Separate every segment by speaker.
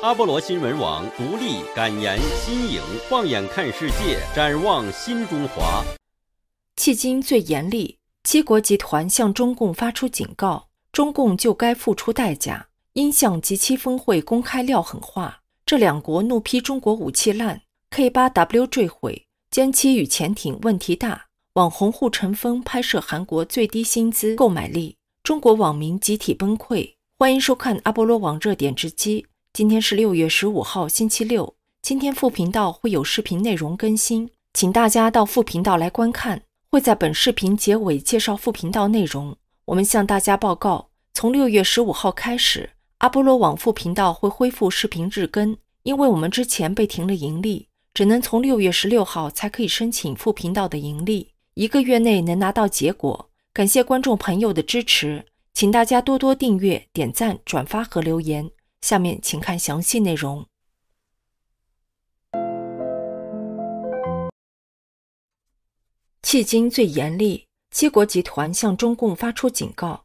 Speaker 1: 阿波罗新闻网，独立、敢言、新颖，放眼看世界，展望新中华。迄今最严厉，七国集团向中共发出警告，中共就该付出代价。因向及七峰会公开撂狠话，这两国怒批中国武器烂。K 八 W 坠毁，歼七与潜艇问题大。网红护尘风拍摄韩国最低薪资购买力，中国网民集体崩溃。欢迎收看阿波罗网热点直击。今天是六月十五号，星期六。今天副频道会有视频内容更新，请大家到副频道来观看。会在本视频结尾介绍副频道内容。我们向大家报告，从六月十五号开始，阿波罗网副频道会恢复视频日更，因为我们之前被停了盈利，只能从六月十六号才可以申请副频道的盈利，一个月内能拿到结果。感谢观众朋友的支持，请大家多多订阅、点赞、转发和留言。下面请看详细内容。迄今最严厉，七国集团向中共发出警告。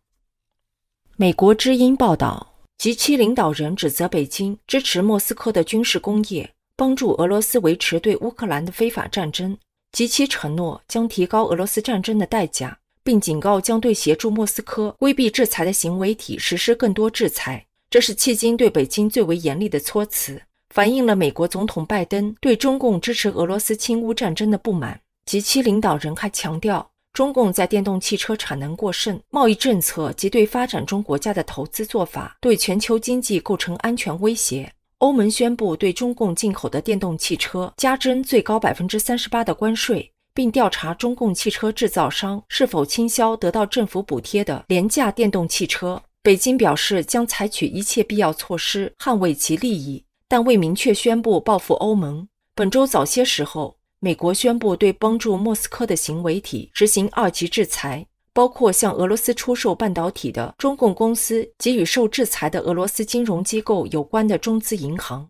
Speaker 1: 美国之音报道，及其领导人指责北京支持莫斯科的军事工业，帮助俄罗斯维持对乌克兰的非法战争，及其承诺将提高俄罗斯战争的代价，并警告将对协助莫斯科规避制裁的行为体实施更多制裁。这是迄今对北京最为严厉的措辞，反映了美国总统拜登对中共支持俄罗斯侵乌战争的不满。及其领导人还强调，中共在电动汽车产能过剩、贸易政策及对发展中国家的投资做法对全球经济构成安全威胁。欧盟宣布对中共进口的电动汽车加征最高百分之三十八的关税，并调查中共汽车制造商是否倾销得到政府补贴的廉价电动汽车。北京表示将采取一切必要措施捍卫其利益，但未明确宣布报复欧盟。本周早些时候，美国宣布对帮助莫斯科的行为体执行二级制裁，包括向俄罗斯出售半导体的中共公司，及与受制裁的俄罗斯金融机构有关的中资银行。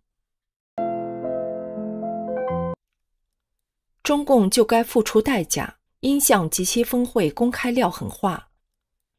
Speaker 1: 中共就该付出代价，应向吉其峰会公开撂狠话。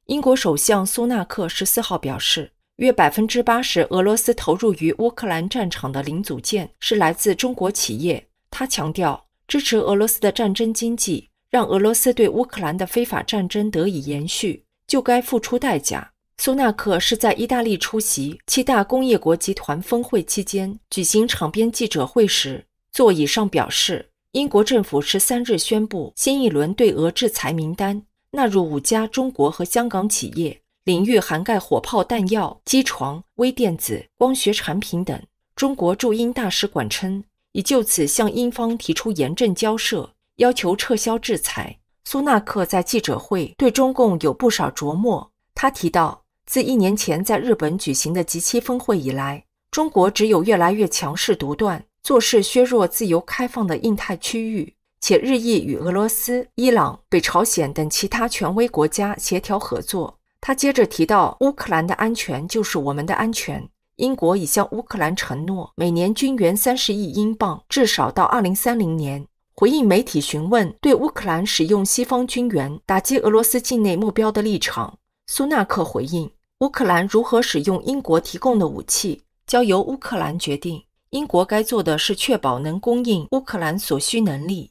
Speaker 1: 英国首相苏纳克十四号表示，约百分之八十俄罗斯投入于乌克兰战场的零组件是来自中国企业。他强调，支持俄罗斯的战争经济，让俄罗斯对乌克兰的非法战争得以延续，就该付出代价。苏纳克是在意大利出席七大工业国集团峰会期间举行场边记者会时做以上表示。英国政府十三日宣布新一轮对俄制裁名单。纳入五家中国和香港企业，领域涵盖火炮、弹药、机床、微电子、光学产品等。中国驻英大使馆称，已就此向英方提出严正交涉，要求撤销制裁。苏纳克在记者会对中共有不少琢磨。他提到，自一年前在日本举行的第期峰会以来，中国只有越来越强势独断，做事削弱自由开放的印太区域。且日益与俄罗斯、伊朗、北朝鲜等其他权威国家协调合作。他接着提到，乌克兰的安全就是我们的安全。英国已向乌克兰承诺每年军援三十亿英镑，至少到二零三零年。回应媒体询问对乌克兰使用西方军援打击俄罗斯境内目标的立场，苏纳克回应：乌克兰如何使用英国提供的武器，交由乌克兰决定。英国该做的是确保能供应乌克兰所需能力。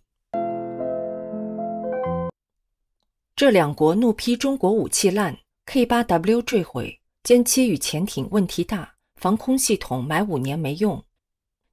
Speaker 1: 这两国怒批中国武器烂，K8W 坠毁，歼七与潜艇问题大，防空系统买五年没用。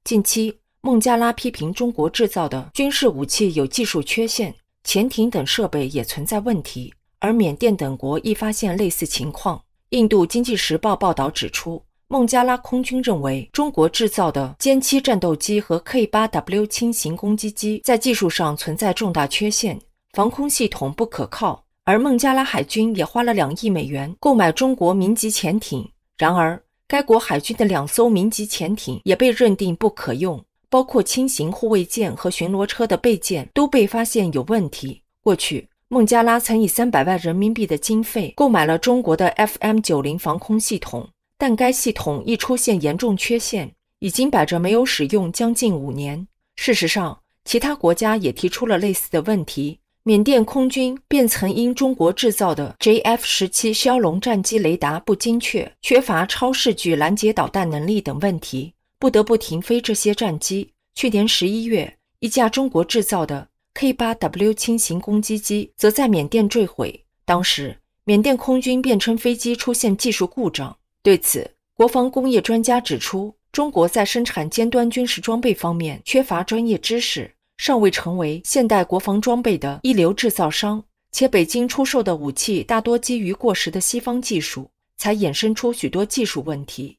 Speaker 1: 近期，孟加拉批评中国制造的军事武器有技术缺陷，潜艇等设备也存在问题，而缅甸等国亦发现类似情况。印度经济时报报道指出，孟加拉空军认为中国制造的歼七战斗机和 K8W 轻型攻击机在技术上存在重大缺陷。防空系统不可靠，而孟加拉海军也花了两亿美元购买中国民级潜艇。然而，该国海军的两艘民级潜艇也被认定不可用，包括轻型护卫舰和巡逻车的备件都被发现有问题。过去，孟加拉曾以三百万人民币的经费购买了中国的 FM 九零防空系统，但该系统一出现严重缺陷，已经摆着没有使用将近五年。事实上，其他国家也提出了类似的问题。缅甸空军便曾因中国制造的 JF-17 枭龙战机雷达不精确、缺乏超视距拦截导弹能力等问题，不得不停飞这些战机。去年十一月，一架中国制造的 K8W 轻型攻击机则在缅甸坠毁。当时，缅甸空军辩称飞机出现技术故障。对此，国防工业专家指出，中国在生产尖端军事装备方面缺乏专业知识。尚未成为现代国防装备的一流制造商，且北京出售的武器大多基于过时的西方技术，才衍生出许多技术问题。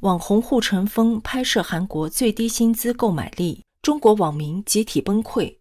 Speaker 1: 网红护城风拍摄韩国最低薪资购买力，中国网民集体崩溃。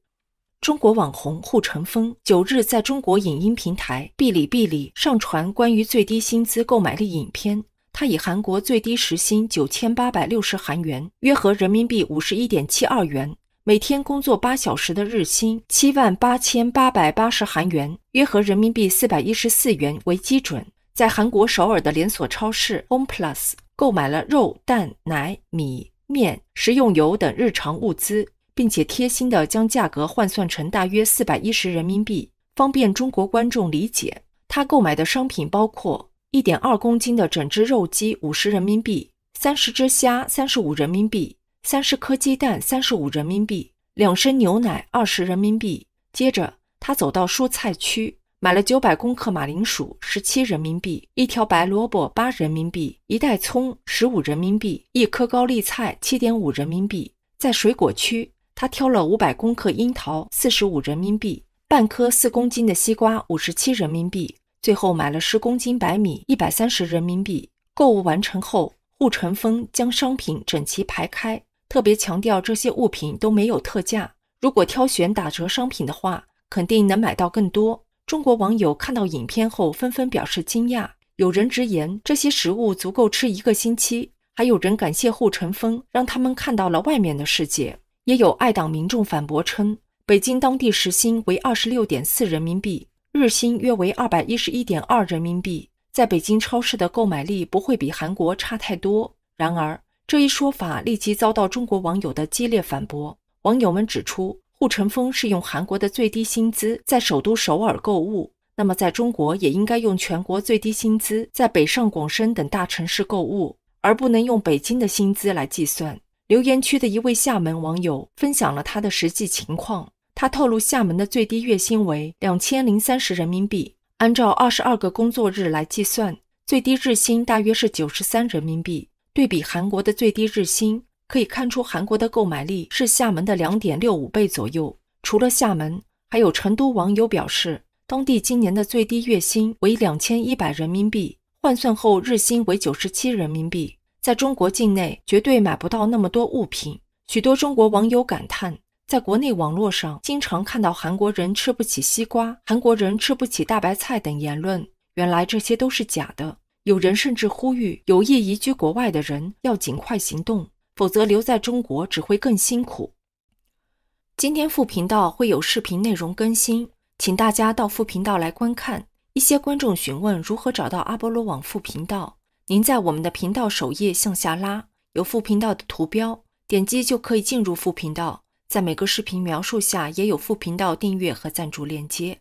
Speaker 1: 中国网红护城风九日在中国影音平台哔哩哔哩上传关于最低薪资购买力影片。他以韩国最低时薪九千八百六十韩元，约合人民币五十一点七二元，每天工作八小时的日薪七万八千八百八十韩元，约合人民币四百一十四元为基准，在韩国首尔的连锁超市 Homeplus 购买了肉、蛋、奶、米、面、食用油等日常物资，并且贴心地将价格换算成大约四百一十人民币，方便中国观众理解。他购买的商品包括。一点二公斤的整只肉鸡五十人民币，三十只虾三十五人民币，三十颗鸡蛋三十五人民币，两升牛奶二十人民币。接着，他走到蔬菜区，买了九百克马铃薯十七人民币，一条白萝卜八人民币，一袋葱十五人民币，一颗高丽菜七点五人民币。在水果区，他挑了五百克樱桃四十五人民币，半颗四公斤的西瓜五十七人民币。最后买了十公斤白米，一百三十人民币。购物完成后，护城峰将商品整齐排开，特别强调这些物品都没有特价。如果挑选打折商品的话，肯定能买到更多。中国网友看到影片后纷纷表示惊讶，有人直言这些食物足够吃一个星期，还有人感谢护城峰，让他们看到了外面的世界。也有爱党民众反驳称，北京当地时薪为二十六点四人民币。日薪约为二百一十一点二人民币，在北京超市的购买力不会比韩国差太多。然而，这一说法立即遭到中国网友的激烈反驳。网友们指出，护城风是用韩国的最低薪资在首都首尔购物，那么在中国也应该用全国最低薪资在北上广深等大城市购物，而不能用北京的薪资来计算。留言区的一位厦门网友分享了他的实际情况。他透露，厦门的最低月薪为两千零三十人民币，按照二十二个工作日来计算，最低日薪大约是九十三人民币。对比韩国的最低日薪，可以看出韩国的购买力是厦门的两点六五倍左右。除了厦门，还有成都网友表示，当地今年的最低月薪为两千一百人民币，换算后日薪为九十七人民币，在中国境内绝对买不到那么多物品。许多中国网友感叹。在国内网络上，经常看到韩国人吃不起西瓜、韩国人吃不起大白菜等言论，原来这些都是假的。有人甚至呼吁有意移居国外的人要尽快行动，否则留在中国只会更辛苦。今天副频道会有视频内容更新，请大家到副频道来观看。一些观众询问如何找到阿波罗网副频道，您在我们的频道首页向下拉，有副频道的图标，点击就可以进入副频道。在每个视频描述下也有副频道订阅和赞助链接。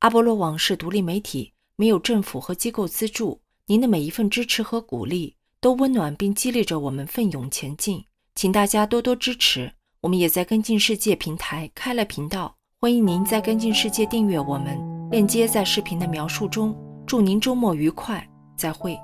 Speaker 1: 阿波罗网是独立媒体，没有政府和机构资助。您的每一份支持和鼓励都温暖并激励着我们奋勇前进。请大家多多支持。我们也在“跟进世界”平台开了频道，欢迎您在“跟进世界”订阅我们。链接在视频的描述中。祝您周末愉快，再会。